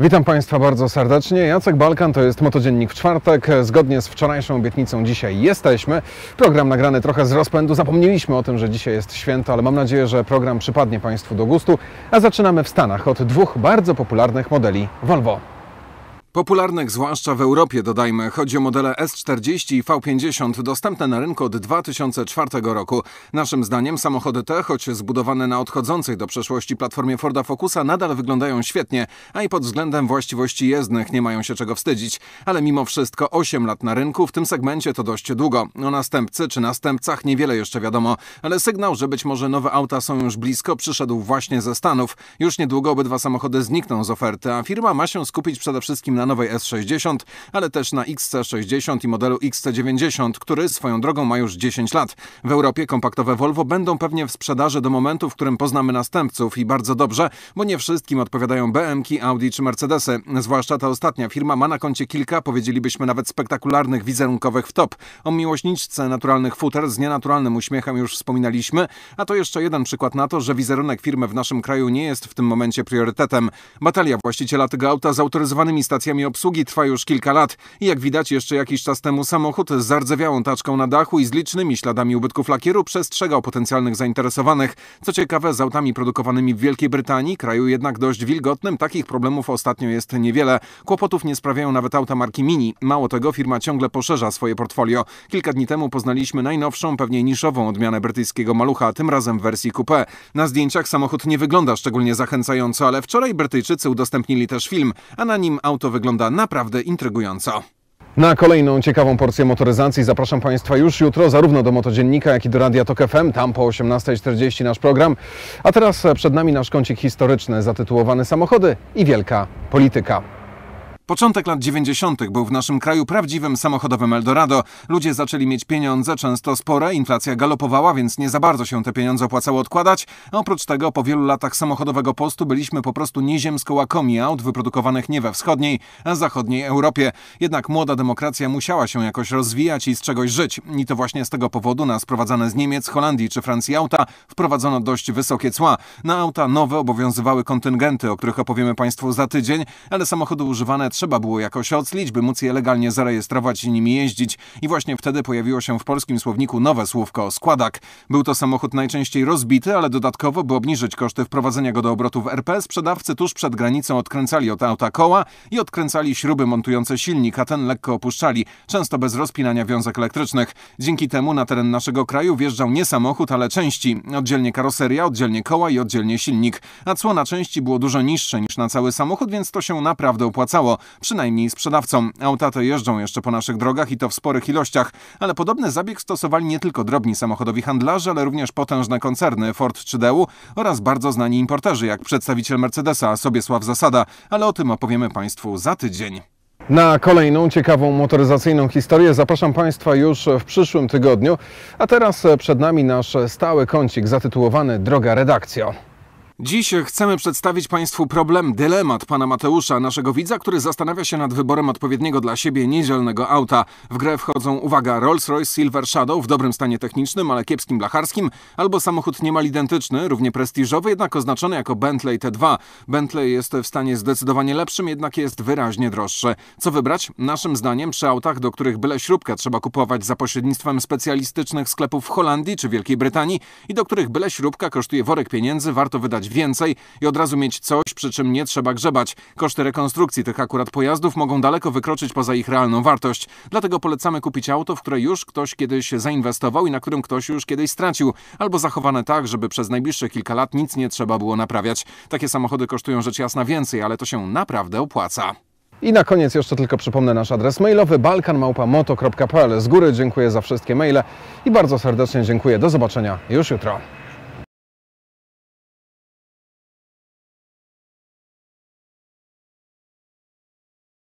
Witam Państwa bardzo serdecznie. Jacek Balkan to jest Motodziennik w czwartek. Zgodnie z wczorajszą obietnicą dzisiaj jesteśmy. Program nagrany trochę z rozpędu. Zapomnieliśmy o tym, że dzisiaj jest święto, ale mam nadzieję, że program przypadnie Państwu do gustu. A zaczynamy w Stanach od dwóch bardzo popularnych modeli Volvo. Popularnych zwłaszcza w Europie, dodajmy, chodzi o modele S40 i V50 dostępne na rynku od 2004 roku. Naszym zdaniem samochody te, choć zbudowane na odchodzącej do przeszłości platformie Forda Focusa, nadal wyglądają świetnie, a i pod względem właściwości jezdnych nie mają się czego wstydzić. Ale mimo wszystko 8 lat na rynku w tym segmencie to dość długo. O następcy czy następcach niewiele jeszcze wiadomo, ale sygnał, że być może nowe auta są już blisko, przyszedł właśnie ze Stanów. Już niedługo obydwa samochody znikną z oferty, a firma ma się skupić przede wszystkim na na nowej S60, ale też na XC60 i modelu XC90, który swoją drogą ma już 10 lat. W Europie kompaktowe Volvo będą pewnie w sprzedaży do momentu, w którym poznamy następców i bardzo dobrze, bo nie wszystkim odpowiadają BMW, Audi czy Mercedesy. Zwłaszcza ta ostatnia firma ma na koncie kilka, powiedzielibyśmy nawet spektakularnych wizerunkowych w top. O miłośniczce naturalnych futer z nienaturalnym uśmiechem już wspominaliśmy, a to jeszcze jeden przykład na to, że wizerunek firmy w naszym kraju nie jest w tym momencie priorytetem. Batalia właściciela tego auta z autoryzowanymi stacjami technologiami obsługi trwa już kilka lat i jak widać jeszcze jakiś czas temu samochód z zardzewiałą taczką na dachu i z licznymi śladami ubytków lakieru przestrzegał potencjalnych zainteresowanych. Co ciekawe, z autami produkowanymi w Wielkiej Brytanii, kraju jednak dość wilgotnym, takich problemów ostatnio jest niewiele. Kłopotów nie sprawiają nawet auta marki Mini. Mało tego, firma ciągle poszerza swoje portfolio. Kilka dni temu poznaliśmy najnowszą, pewnie niszową odmianę brytyjskiego malucha, tym razem w wersji coupé. Na zdjęciach samochód nie wygląda szczególnie zachęcająco, ale wczoraj Brytyjczycy udostępnili też film, a na nim auto wygląda wygląda naprawdę intrygująco. Na kolejną ciekawą porcję motoryzacji zapraszam Państwa już jutro, zarówno do Motodziennika, jak i do Radia Tok FM, tam po 18.40 nasz program. A teraz przed nami nasz kącik historyczny zatytułowany Samochody i Wielka Polityka. Początek lat 90. był w naszym kraju prawdziwym samochodowym Eldorado. Ludzie zaczęli mieć pieniądze, często spore, inflacja galopowała, więc nie za bardzo się te pieniądze opłacało odkładać. A oprócz tego, po wielu latach samochodowego postu byliśmy po prostu nieziemsko łakomi aut wyprodukowanych nie we wschodniej, a zachodniej Europie. Jednak młoda demokracja musiała się jakoś rozwijać i z czegoś żyć. I to właśnie z tego powodu na sprowadzane z Niemiec, Holandii czy Francji auta wprowadzono dość wysokie cła. Na auta nowe obowiązywały kontyngenty, o których opowiemy Państwu za tydzień, ale samochody używane trzeba było jakoś oclić, by móc je legalnie zarejestrować i nimi jeździć. I właśnie wtedy pojawiło się w polskim słowniku nowe słówko składak. Był to samochód najczęściej rozbity, ale dodatkowo, by obniżyć koszty wprowadzenia go do obrotu w RP, sprzedawcy tuż przed granicą odkręcali od auta koła i odkręcali śruby montujące silnik, a ten lekko opuszczali, często bez rozpinania wiązek elektrycznych. Dzięki temu na teren naszego kraju wjeżdżał nie samochód, ale części. Oddzielnie karoseria, oddzielnie koła i oddzielnie silnik. A cło na części było dużo niższe niż na cały samochód, więc to się naprawdę opłacało przynajmniej sprzedawcom. Auta te jeżdżą jeszcze po naszych drogach i to w sporych ilościach, ale podobny zabieg stosowali nie tylko drobni samochodowi handlarze, ale również potężne koncerny Ford czy Deu oraz bardzo znani importerzy, jak przedstawiciel Mercedesa Sobiesław Zasada, ale o tym opowiemy Państwu za tydzień. Na kolejną ciekawą motoryzacyjną historię zapraszam Państwa już w przyszłym tygodniu, a teraz przed nami nasz stały kącik zatytułowany Droga Redakcja. Dziś chcemy przedstawić Państwu problem, dylemat pana Mateusza, naszego widza, który zastanawia się nad wyborem odpowiedniego dla siebie niedzielnego auta. W grę wchodzą, uwaga, Rolls-Royce Silver Shadow w dobrym stanie technicznym, ale kiepskim blacharskim, albo samochód niemal identyczny, równie prestiżowy, jednak oznaczony jako Bentley T2. Bentley jest w stanie zdecydowanie lepszym, jednak jest wyraźnie droższe. Co wybrać? Naszym zdaniem przy autach, do których byle śrubkę trzeba kupować za pośrednictwem specjalistycznych sklepów w Holandii czy Wielkiej Brytanii i do których byle śrubka kosztuje worek pieniędzy, warto wydać więcej i od razu mieć coś, przy czym nie trzeba grzebać. Koszty rekonstrukcji tych akurat pojazdów mogą daleko wykroczyć poza ich realną wartość. Dlatego polecamy kupić auto, w które już ktoś kiedyś zainwestował i na którym ktoś już kiedyś stracił, albo zachowane tak, żeby przez najbliższe kilka lat nic nie trzeba było naprawiać. Takie samochody kosztują rzecz jasna więcej, ale to się naprawdę opłaca. I na koniec jeszcze tylko przypomnę nasz adres mailowy balkanmałpamoto.pl. Z góry dziękuję za wszystkie maile i bardzo serdecznie dziękuję. Do zobaczenia już jutro.